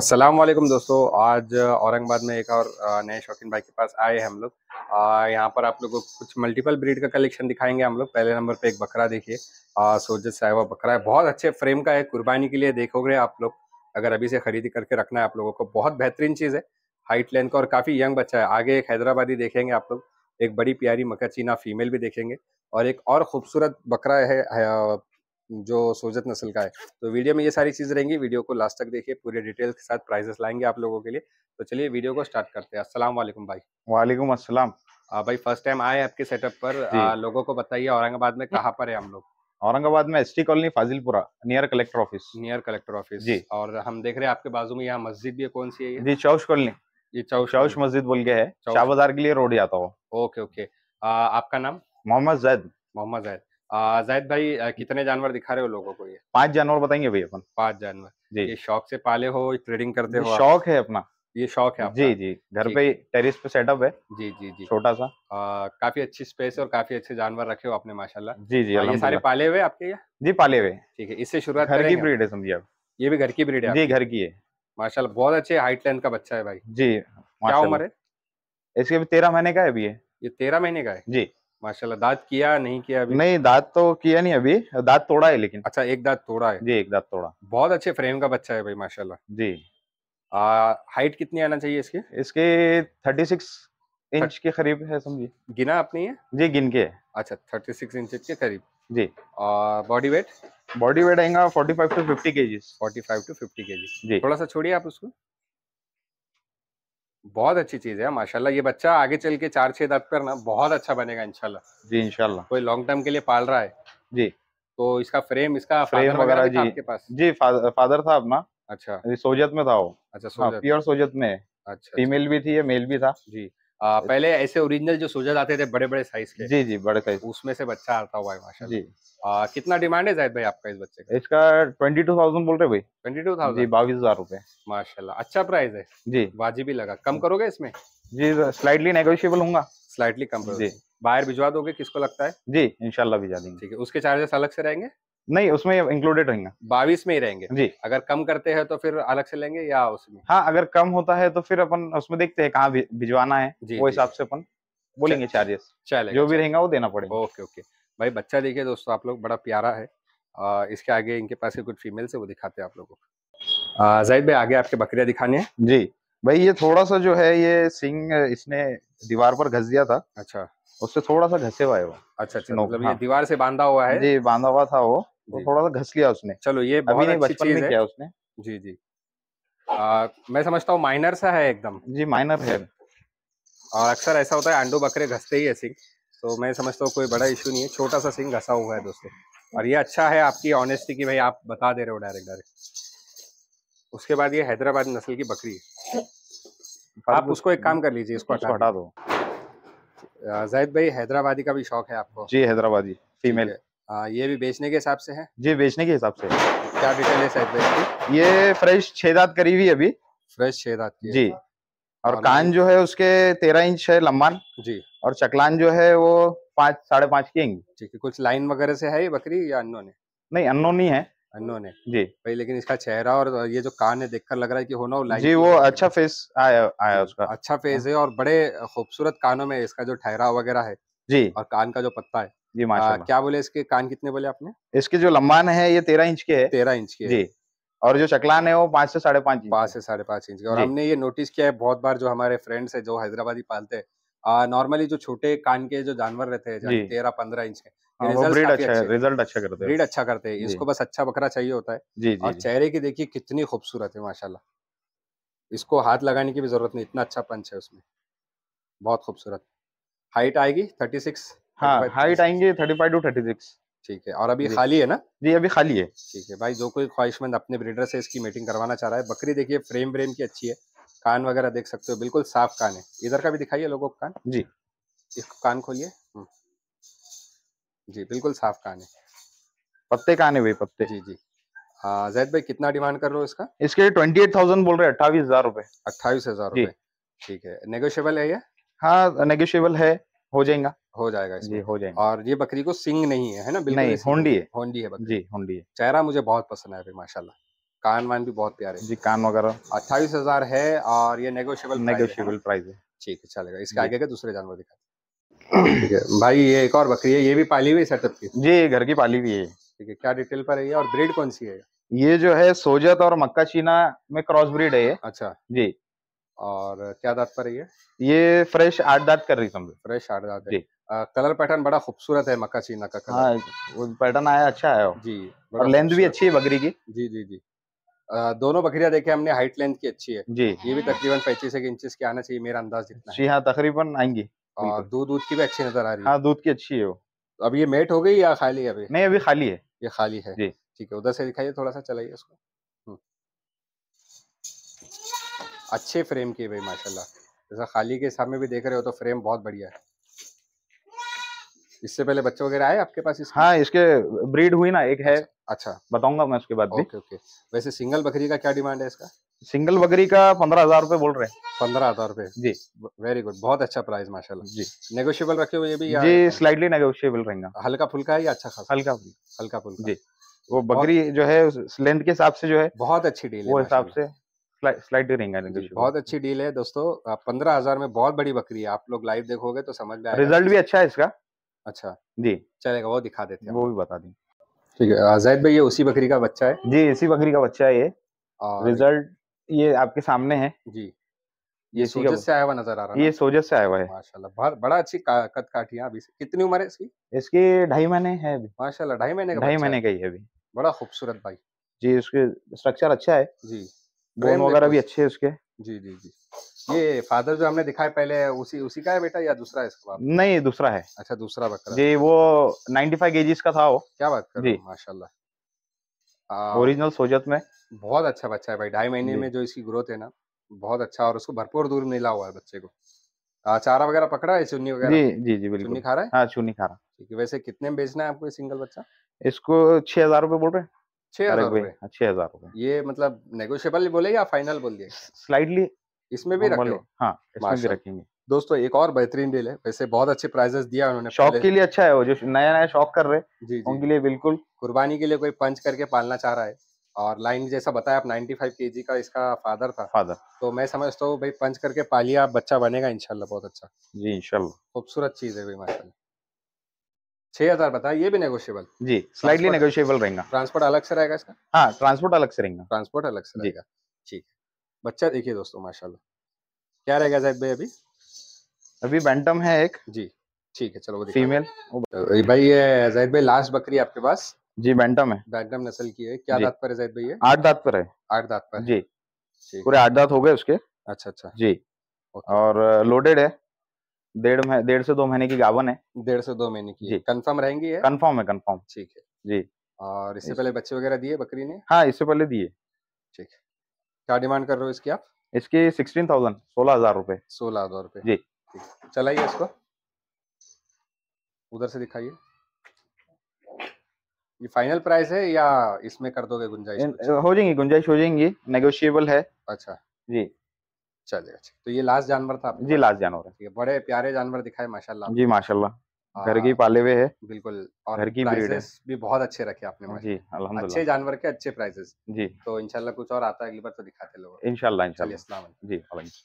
असलम वालेकुम दोस्तों आज औरंगाबाद में एक और नए शौकीन भाई के पास आए हैं हम लोग यहाँ पर आप लोगों को कुछ मल्टीपल ब्रीड का कलेक्शन दिखाएंगे हम लोग पहले नंबर पे एक बकरा देखिए सोजत साहब बकरा है बहुत अच्छे फ्रेम का है कुर्बानी के लिए देखोगे आप लोग अगर अभी से खरीदी करके रखना है आप लोगों को बहुत बेहतरीन चीज़ है हाइट लेंथ का और काफ़ी यंग बच्चा है आगे एक हैदराबादी देखेंगे आप लोग एक बड़ी प्यारी मकचीना फीमेल भी देखेंगे और एक और खूबसूरत बकरा है जो सोजत नस्ल का है तो वीडियो में ये सारी चीज़ रहेंगी वीडियो को लास्ट तक देखिए पूरे डिटेल्स के साथ प्राइजेस लाएंगे आप लोगों के लिए तो चलिए वीडियो को स्टार्ट करते हैं असलम वालेकुम भाई वालेकुम अस्सलाम हाँ भाई फर्स्ट टाइम आए आपके सेटअप पर आ, लोगों को बताइए औरंगाबाद में कहाँ पर है हम लोग औरंगाबाद में S T colony Fazilpura near collector office near collector office ji और हम देख रहे हैं आपके बाजू में यहाँ मस्जिद भी है कौन सी है जी चौश कॉलोनी ये चौश चौश मस्जिद बोल के है शाह बाजार के लिए रोड जाता हो ओके ओके आपका नाम मोहम्मद जैद मोहम्मद जैद जायद भाई कितने जानवर दिखा रहे हो लोगों को ये पांच जानवर बताएंगे भाई अपन पांच जानवर जी ये शौक से पाले हो ट्रेडिंग करते हो शौक है अपना ये शौक है जी जी घर पे टेरिस पे सेटअप है जी जी जी छोटा सा आ, काफी अच्छी स्पेस है और काफी अच्छे जानवर रखे हो आपने माशाल्लाह जी जी आ, ये सारे पाले हुए आपके ये जी पाले हुए ठीक है इससे शुरुआत घर की ब्रीड है समझिए आप ये भी घर की ब्रीड है जी घर की है माशाल्लाह बहुत अच्छे हाइट लेंथ का बच्चा है भाई जी क्या उम्र है इसके अभी तेरह महीने का है अभी ये तेरह महीने का है जी माशाल्लाह दांत किया नहीं किया अभी नहीं दांत तो किया नहीं अभी दांत तोड़ा है लेकिन अच्छा एक दांत तोड़ा है जी एक दांत तोड़ा बहुत अच्छे फ्रेम का बच्चा है भाई माशाल्लाह जी आ, हाइट कितनी आना चाहिए इसकी इसके थर्टी सिक्स इंच के करीब है समझिए गिना आपने ये जी गिन के अच्छा थर्टी सिक्स इंच के करीब जी और बॉडी वेट बॉडी वेट आएगा forty five to fifty K G forty five to fifty K G थोड़ा सा छोड़िए आप उसको बहुत अच्छी चीज है माशाल्लाह ये बच्चा आगे चल के चार छह दांत पर ना बहुत अच्छा बनेगा इंशाल्लाह जी इंशाल्लाह कोई लॉन्ग टर्म के लिए पाल रहा है जी तो इसका फ्रेम इसका फ्रेम वगैरह जी आपके पास जी फादर, फादर था अपना अच्छा सोजत में था वो अच्छा हाँ, सोजत में अच्छा फीमेल अच्छा। भी थी मेल भी था जी आ, अच्छा। पहले ऐसे ओरिजिनल जो सोजर आते थे बड़े बड़े साइज के जी जी बड़े साइज उसमें से बच्चा आता हुआ है माशा जी आ, कितना डिमांड है जाहिद भाई आपका इस बच्चे का इसका ट्वेंटी टू थाउजेंड बोल रहे भाई ट्वेंटी टू थाउजेंड जी बाईस हजार रूपए माशाला अच्छा प्राइस है जी वाजिबी लगा कम करोगे इसमें जी स्लाइटली नेगोशियबल होगा स्लाइटली कम करोगे बाहर भिजवा दोगे किसको लगता है जी इनशाला भिजवा देंगे ठीक है उसके चार्जेस अलग से रहेंगे नहीं उसमें इंक्लूडेड रहेंगे बाईस में ही रहेंगे जी अगर कम करते हैं तो फिर अलग से लेंगे या उसमें हाँ अगर कम होता है तो फिर अपन उसमें देखते हैं कहाँ भिजवाना है जी, वो हिसाब से अपन बोलेंगे चार्जेस चले जो भी रहेगा वो देना पड़ेगा ओके ओके भाई बच्चा देखिए दोस्तों आप लोग बड़ा प्यारा है आ, इसके आगे इनके पास कुछ फीमेल से वो दिखाते हैं आप लोगों को जाहिद भाई आगे आपके बकरियां दिखानी है जी भाई ये थोड़ा सा जो है ये सिंग इसने दीवार पर घस दिया था अच्छा उससे थोड़ा सा घसे हुआ है वो अच्छा अच्छा मतलब ये हाँ। दीवार से बांधा हुआ है जी बांधा हुआ था वो तो थोड़ा सा घस लिया उसने चलो ये अभी नहीं बचपन में किया उसने जी जी आ, मैं समझता हूँ माइनर सा है एकदम जी माइनर है और अक्सर ऐसा होता है आंडो बकरे घसते ही है सिंह तो मैं समझता हूँ कोई बड़ा इशू नहीं है छोटा सा सिंह घसा हुआ है दोस्तों और ये अच्छा है आपकी ऑनेस्टी की भाई आप बता दे रहे हो डायरेक्ट डायरेक्ट उसके बाद ये हैदराबाद नस्ल की बकरी है आप उसको एक काम कर लीजिए इसको हटा दो जैद भाई हैदराबादी का भी शौक है आपको जी हैदराबादी फीमेल है आ, ये भी बेचने के हिसाब से है जी बेचने के हिसाब से क्या डिटेल है साइज की ये फ्रेश छह दांत करी हुई अभी फ्रेश छह की जी और, कान जो है उसके तेरह इंच है लम्बा जी और चकलान जो है वो पाँच साढ़े पाँच की ठीक है कुछ लाइन वगैरह से है ये बकरी या अन्नो ने नहीं अन्नो नहीं है अन्नो ने जी भाई लेकिन इसका चेहरा और ये जो कान है देखकर लग रहा है कि होना लाइन जी वो अच्छा फेस आया आया उसका अच्छा फेस हाँ। है और बड़े खूबसूरत कानों में इसका जो ठहरा वगैरह है जी और कान का जो पत्ता है जी माशा क्या बोले इसके कान कितने बोले आपने इसके जो लंबान है ये तेरह इंच के है तेरह इंच के जी और जो चकलान है वो पांच से साढ़े पांच पांच से साढ़े पांच इंच और हमने ये नोटिस किया है बहुत बार जो हमारे फ्रेंड्स है जो हैदराबादी पालते हैं नॉर्मली जो छोटे कान के जो जानवर रहते हैं तेरह पंद्रह इंच के रिजल्ट हाँ, अच्छा, अच्छा करते हैं ब्रीड अच्छा करते हैं इसको बस अच्छा बकरा चाहिए होता है जी जी और चेहरे की देखिए कितनी खूबसूरत है माशाला इसको हाथ लगाने की भी जरूरत नहीं इतना अच्छा पंच है उसमें बहुत खूबसूरत हाइट आएगी थर्टी सिक्स हाइट आएंगे thirty five to thirty six ठीक है और अभी खाली है ना जी अभी खाली है ठीक है भाई जो कोई ख्वाहिशमंद अपने ब्रीडर से इसकी मीटिंग करवाना चाह रहा है बकरी देखिए फ्रेम ब्रेम की अच्छी है कान वगैरह देख सकते हो बिल्कुल साफ कान है इधर का भी दिखाइए लोगों को कान जी इसको कान खोलिए हम्म। जी बिल्कुल साफ कान है पत्ते कान है भाई पत्ते जी जी हाँ जैद भाई कितना डिमांड कर रहे हो इसका इसके ट्वेंटी एट थाउजेंड बोल रहे हैं अट्ठाईस हजार रुपए अट्ठाईस हजार रुपए ठीक है नेगोशियबल है ये हाँ नेगोशियबल है हो जाएगा हो जाएगा जी हो जाएगा और ये बकरी को सिंग नहीं है है ना बिल्कुल नहीं होंडी है होंडी है बकरी जी होंडी है चेहरा मुझे बहुत पसंद है अभी माशाल्लाह कान वान भी बहुत प्यारे जी कान वगैरह अट्ठाईस हजार है और ये नेगोशियबल नेगोशियबल प्राइस है ठीक है चलेगा इसके आगे का दूसरे जानवर दिखा ठीक है भाई ये एक और बकरी है ये भी पाली हुई सेटअप की जी घर की पाली हुई है ठीक है क्या डिटेल पर है और ब्रीड कौन सी है ये जो है सोजत और मक्का चीना में क्रॉस ब्रीड है ये अच्छा जी और क्या दांत पर है ये ये फ्रेश आठ दांत कर रही समझो फ्रेश आठ दांत है आ, कलर पैटर्न बड़ा खूबसूरत है मक्का चीना का कलर हाँ, वो पैटर्न आया अच्छा आया जी और लेंथ भी अच्छी है बकरी की जी जी जी आ, दोनों बकरियां देखे हमने हाइट लेंथ की अच्छी है जी ये भी तकरीबन पैंतीस एक इंचेस के आना चाहिए मेरा अंदाज जितना जी हाँ तकरीबन आएंगी और दूध दूध की भी अच्छी नजर आ रही है हाँ, दूध की अच्छी है वो अब ये मेट हो गई या खाली है अभी नहीं अभी खाली है ये खाली है जी ठीक है उधर से दिखाइए थोड़ा सा चलाइए उसको अच्छे फ्रेम की भाई माशाल्लाह जैसा खाली के सामने भी देख रहे हो तो फ्रेम बहुत बढ़िया है इससे पहले बच्चे वगैरह आए आपके पास इसके? हाँ इसके ब्रीड हुई ना एक है अच्छा, अच्छा। बताऊंगा मैं उसके बाद भी ओके ओके वैसे सिंगल बकरी का क्या डिमांड है इसका सिंगल बकरी का पंद्रह हजार रूपए बोल रहे हैं पंद्रह हजार रूपए जी वेरी गुड बहुत अच्छा प्राइस माशाल्लाह जी नेगोशियबल रखे हुए भी जी स्लाइडली नेगोशियबल रहेगा हल्का फुल्का है या अच्छा खासा हल्का हल्का फुल्का जी वो बकरी जो है लेंथ के हिसाब से जो है बहुत अच्छी डील वो हिसाब से स्लाइड रिंग है बहुत अच्छी डील है दोस्तों पंद्रह हजार में बहुत बड़ी बकरी है आप लोग लाइव देखोगे तो समझ में रिजल्ट भी अच्छा है इसका अच्छा जी चलेगा वो दिखा देते हैं वो भी बता दें ठीक है आजाद भाई ये उसी बकरी का बच्चा है जी इसी बकरी का बच्चा है ये रिजल्ट ये आपके सामने है जी ये सोजस से आया हुआ नजर आ रहा है ये सोजस से आया हुआ है माशाल्लाह बहुत बड़ा अच्छी कद काठी है अभी कितनी उम्र है इसकी इसके ढाई महीने है अभी माशाल्लाह ढाई महीने का ढाई महीने का ही है अभी बड़ा खूबसूरत भाई जी उसके स्ट्रक्चर अच्छा है जी बोन वगैरह भी अच्छे है उसके जी जी जी ये फादर जो हमने दिखाया पहले उसी उसी का है बेटा या दूसरा है इसका नहीं दूसरा है अच्छा दूसरा बकरा जी वो 95 फाइव का था वो क्या बात कर जी माशाल्लाह ओरिजिनल सोजत में बहुत अच्छा बच्चा है भाई ढाई महीने में जो इसकी ग्रोथ है ना बहुत अच्छा और उसको भरपूर दूर मिला हुआ है बच्चे को चारा वगैरह पकड़ा है चुन्नी वगैरह जी जी जी बिल्कुल चुन्नी खा रहा है हाँ चुन्नी खा रहा है वैसे कितने में बेचना है आपको सिंगल बच्चा इसको छह हजार रूपए बोल रहे हैं हाँ, ये मतलब नेगोशियबल बोले या फाइनल बोल दिए स्लाइडली इसमें भी रखे हाँ रखेंगे दोस्तों एक और बेहतरीन डील है वैसे बहुत अच्छे प्राइजेस दिया उन्होंने शौक के लिए अच्छा है वो जो नया नया शौक कर रहे जी, जी उनके लिए बिल्कुल कुर्बानी के लिए कोई पंच करके पालना चाह रहा है और लाइन जैसा बताया आप नाइनटी फाइव के का इसका फादर था फादर तो मैं समझता हूँ भाई पंच करके पालिया बच्चा बनेगा इनशाला बहुत अच्छा जी इनशाला खूबसूरत चीज है भाई माशाला छह हजार बताया ये भी नेगोशियबल जी स्लाइडली नेगोशियबल रहेगा ट्रांसपोर्ट अलग से रहेगा इसका हाँ ट्रांसपोर्ट अलग से रहेगा ट्रांसपोर्ट अलग से रहेगा ठीक है बच्चा देखिए दोस्तों माशाल्लाह क्या रहेगा जैद भाई अभी अभी बैंटम है एक जी ठीक है चलो फीमेल भाई ये जैद भाई लास्ट बकरी आपके पास जी बैंटम है बैंटम नस्ल की है क्या दांत पर है जैद भाई आठ दांत पर है आठ दांत पर जी पूरे आठ दांत हो गए उसके अच्छा अच्छा जी और लोडेड है डेढ़ डेढ़ से दो महीने की गावन है डेढ़ से दो महीने की जी कन्फर्म रहेंगी है कन्फर्म है कन्फर्म ठीक है जी और इससे पहले बच्चे वगैरह दिए बकरी ने हाँ इससे पहले दिए ठीक है क्या डिमांड कर रहे हो इसकी आप इसकी सिक्सटीन थाउजेंड सोलह हजार रुपए सोलह हजार रुपए जी चलाइए इसको उधर से दिखाइए ये फाइनल प्राइस है या इसमें कर दोगे गुंजाइश हो जाएंगी गुंजाइश हो जाएंगी नेगोशिएबल है अच्छा जी अच्छा तो ये लास्ट जानवर था जी लास्ट जानवर है बड़े प्यारे जानवर दिखाए माशाल्लाह जी माशाल्लाह घर की पाले हुए है बिल्कुल और घर की प्राइसेस भी बहुत अच्छे रखे आपने जी अल्हम्दुलिल्लाह अच्छे जानवर के अच्छे प्राइसेस जी तो इनशाला कुछ और आता है अगली बार तो दिखाते लोग इनशाला जी